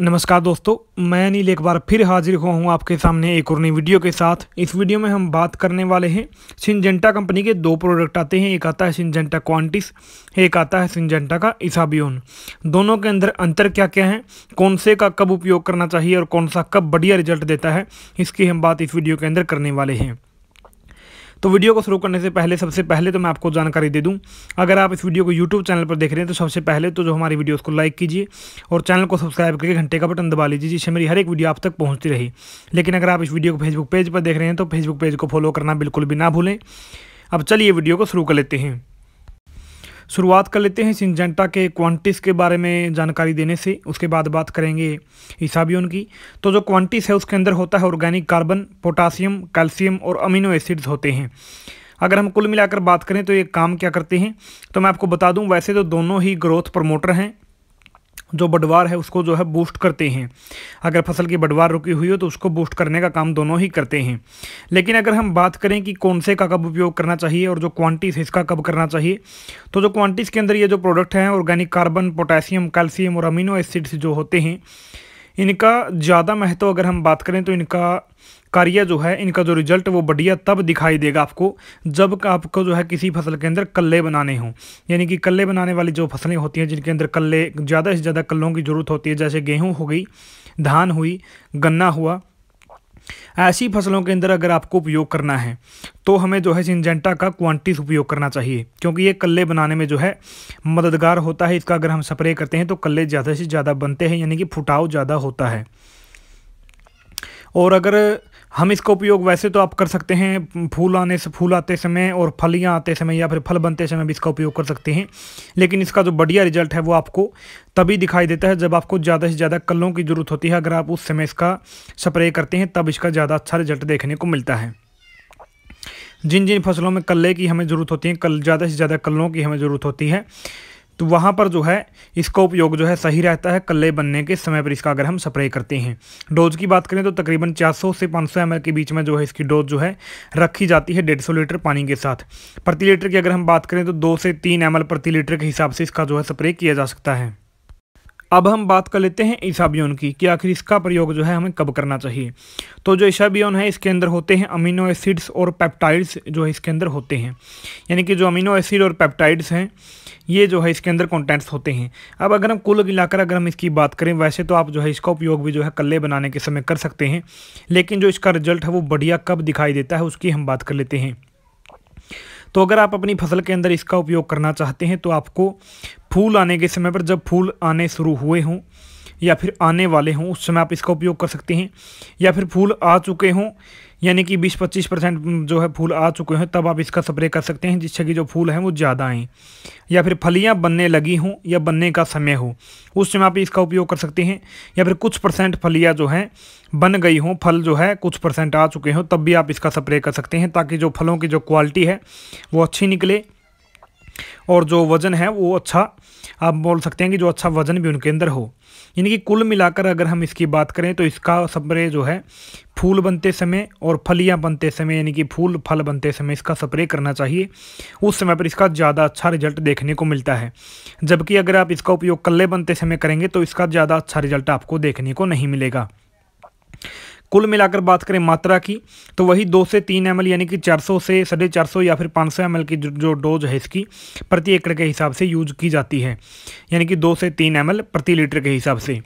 नमस्कार दोस्तों मैं अनिल एक बार फिर हाजिर हुआ हूँ आपके सामने एक और नई वीडियो के साथ इस वीडियो में हम बात करने वाले हैं सिंजेंटा कंपनी के दो प्रोडक्ट आते हैं एक आता है सिंजेंटा क्वांटिस एक आता है सिंजेंटा का इसाबियोन दोनों के अंदर अंतर क्या क्या है कौन से का कब उपयोग करना चाहिए और कौन सा कब बढ़िया रिजल्ट देता है इसकी हम बात इस वीडियो के अंदर करने वाले हैं तो वीडियो को शुरू करने से पहले सबसे पहले तो मैं आपको जानकारी दे दूँ अगर आप इस वीडियो को यूट्यूब चैनल पर देख रहे हैं तो सबसे पहले तो जो हमारी वीडियोज़ को लाइक कीजिए और चैनल को सब्सक्राइब करके घंटे का बटन दबा लीजिए जिससे मेरी हर एक वीडियो आप तक पहुँचती रही लेकिन अगर आप इस वीडियो को फेसबुक पेज पर देख रहे हैं तो फेसबुक पेज को फॉलो करना बिल्कुल भी ना भूलें अब चलिए वीडियो को शुरू कर लेते हैं शुरुआत कर लेते हैं सिंजेंटा के क्वांटिस के बारे में जानकारी देने से उसके बाद बात करेंगे हिसाबियों की तो जो क्वांटिस है उसके अंदर होता है ऑर्गेनिक कार्बन पोटासियम कैल्शियम और अमीनो एसिड्स होते हैं अगर हम कुल मिलाकर बात करें तो ये काम क्या करते हैं तो मैं आपको बता दूं वैसे तो दोनों ही ग्रोथ प्रमोटर हैं जो बडवार है उसको जो है बूस्ट करते हैं अगर फसल की बडवार रुकी हुई हो तो उसको बूस्ट करने का काम दोनों ही करते हैं लेकिन अगर हम बात करें कि कौन से का कब उपयोग करना चाहिए और जो क्वांटिस इसका कब करना चाहिए तो जो क्वांटिस के अंदर ये जो प्रोडक्ट हैं ऑर्गेनिक कार्बन पोटेशियम कैल्शियम और अमीनो एसिड्स जो होते हैं इनका ज़्यादा महत्व अगर हम बात करें तो इनका कार्य जो है इनका जो रिजल्ट वो बढ़िया तब दिखाई देगा आपको जब आपको जो है किसी फसल के अंदर कल्ले बनाने हों यानी कि कल्ले बनाने वाली जो फसलें होती हैं जिनके अंदर कल्ले ज़्यादा से ज़्यादा कल्लों की ज़रूरत होती है जैसे गेहूँ हो गई धान हुई गन्ना हुआ ऐसी फसलों के अंदर अगर आपको उपयोग करना है तो हमें जो है सिंजेंटा का क्वांटिस उपयोग करना चाहिए क्योंकि ये कल्ले बनाने में जो है मददगार होता है इसका अगर हम स्प्रे करते हैं तो कल्ले ज़्यादा से ज़्यादा बनते हैं यानी कि फुटाव ज़्यादा होता है और अगर हम इसका उपयोग वैसे तो आप कर सकते हैं फूल आने से फूल आते समय और फलियाँ आते समय या फिर फल बनते समय भी इसका उपयोग कर सकते हैं लेकिन इसका जो बढ़िया रिजल्ट है वो आपको तभी दिखाई देता है जब आपको ज़्यादा से ज़्यादा कलों की ज़रूरत होती है अगर आप उस समय इसका स्प्रे करते हैं तब इसका ज़्यादा अच्छा रिजल्ट देखने को मिलता है जिन जिन फसलों में कल्ले की हमें ज़रूरत होती है कल ज़्यादा से ज़्यादा कलों की हमें ज़रूरत होती है तो वहाँ पर जो है इसका उपयोग जो है सही रहता है कल्ले बनने के समय पर इसका अगर हम स्प्रे करते हैं डोज की बात करें तो तकरीबन 400 से 500 सौ के बीच में जो है इसकी डोज जो है रखी जाती है 150 लीटर पानी के साथ प्रति लीटर की अगर हम बात करें तो दो से तीन एम प्रति लीटर के हिसाब से इसका जो है स्प्रे किया जा सकता है अब हम बात कर लेते हैं ईसाबियोन की कि आखिर इसका प्रयोग जो है हमें कब करना चाहिए तो जो ईसाबियोन है इसके अंदर होते हैं अमीनो एसिड्स और पेप्टाइड्स जो है इसके अंदर होते हैं यानी कि जो अमीनो एसिड और पेप्टाइड्स हैं ये जो है इसके अंदर कंटेंट्स होते हैं अब अगर हम कुल मिलाकर अगर हम इसकी बात करें वैसे तो आप जो है इसका उपयोग भी जो है कल्ले बनाने के समय कर सकते हैं लेकिन जो इसका रिजल्ट है वो बढ़िया कब दिखाई देता है उसकी हम बात कर लेते हैं तो अगर आप अपनी फसल के अंदर इसका उपयोग करना चाहते हैं तो आपको फूल आने के समय पर जब फूल आने शुरू हुए हों या फिर आने वाले हों उस समय आप इसका उपयोग कर सकते हैं या फिर फूल आ चुके हों यानी कि 20-25 परसेंट जो है फूल आ चुके हों तब आप इसका स्प्रे कर सकते हैं जिससे कि जो फूल हैं वो ज़्यादा आएँ या फिर फलियाँ बनने लगी हों या बनने का समय हो उस समय आप इसका उपयोग कर सकते हैं या फिर कुछ परसेंट फलियाँ जो हैं बन गई हों फल जो है कुछ परसेंट आ चुके हों तब भी आप इसका स्प्रे कर सकते हैं ताकि जो फलों की जो क्वालिटी है वो अच्छी निकले और जो वज़न है वो अच्छा आप बोल सकते हैं कि जो अच्छा वज़न भी उनके अंदर हो यानी कि कुल मिलाकर अगर हम इसकी बात करें तो इसका स्प्रे जो है फूल बनते समय और फलियां बनते समय यानी कि फूल फल बनते समय इसका स्प्रे करना चाहिए उस समय पर इसका ज़्यादा अच्छा रिजल्ट देखने को मिलता है जबकि अगर आप इसका उपयोग कल्ले बनते समय करेंगे तो इसका ज़्यादा अच्छा रिजल्ट आपको देखने को नहीं मिलेगा कुल मिलाकर बात करें मात्रा की तो वही दो से तीन एम यानी कि चार से साढ़े चार या फिर पाँच सौ की जो डोज है इसकी प्रति एकड़ के हिसाब से यूज की जाती है यानी कि दो से तीन एम प्रति लीटर के हिसाब से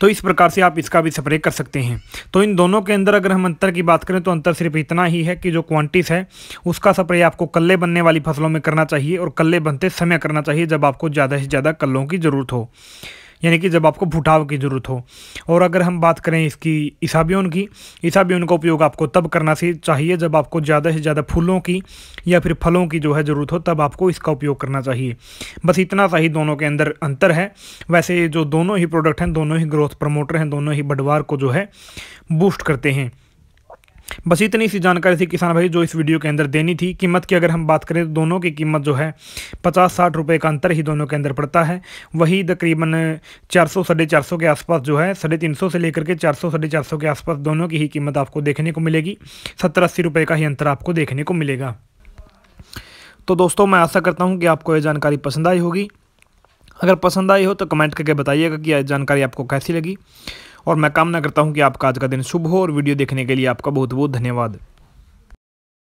तो इस प्रकार से आप इसका भी स्प्रे कर सकते हैं तो इन दोनों के अंदर अगर हम अंतर की बात करें तो अंतर सिर्फ इतना ही है कि जो क्वांटिस है उसका स्प्रे आपको कल्ले बनने वाली फसलों में करना चाहिए और कल्ले बनते समय करना चाहिए जब आपको ज़्यादा से ज़्यादा कल्लों की ज़रूरत हो यानी कि जब आपको फुटाव की ज़रूरत हो और अगर हम बात करें इसकी इसाबियन की इसाबियन का उपयोग आपको तब करना चाहिए जब आपको ज़्यादा से ज़्यादा फूलों की या फिर फलों की जो है ज़रूरत हो तब आपको इसका उपयोग करना चाहिए बस इतना सा ही दोनों के अंदर अंतर है वैसे जो दोनों ही प्रोडक्ट हैं दोनों ही ग्रोथ प्रमोटर हैं दोनों ही बडवार को जो है बूस्ट करते हैं बस इतनी सी जानकारी थी किसान भाई जो इस वीडियो के अंदर देनी थी कीमत की अगर हम बात करें तो दोनों की कीमत जो है पचास साठ रुपये का अंतर ही दोनों के अंदर पड़ता है वही तकरीबन चार सौ साढ़े चार सौ के आसपास जो है साढ़े तीन सौ से लेकर के चार सौ साढ़े चार सौ के आसपास दोनों की ही कीमत आपको देखने को मिलेगी सत्तर अस्सी रुपये का ही अंतर आपको देखने को मिलेगा तो दोस्तों मैं आशा करता हूँ कि आपको यह जानकारी पसंद आई होगी अगर पसंद आई हो तो कमेंट करके बताइएगा कि यह जानकारी आपको कैसी लगी और मैं कामना करता हूँ कि आपका आज का दिन शुभ हो और वीडियो देखने के लिए आपका बहुत बहुत धन्यवाद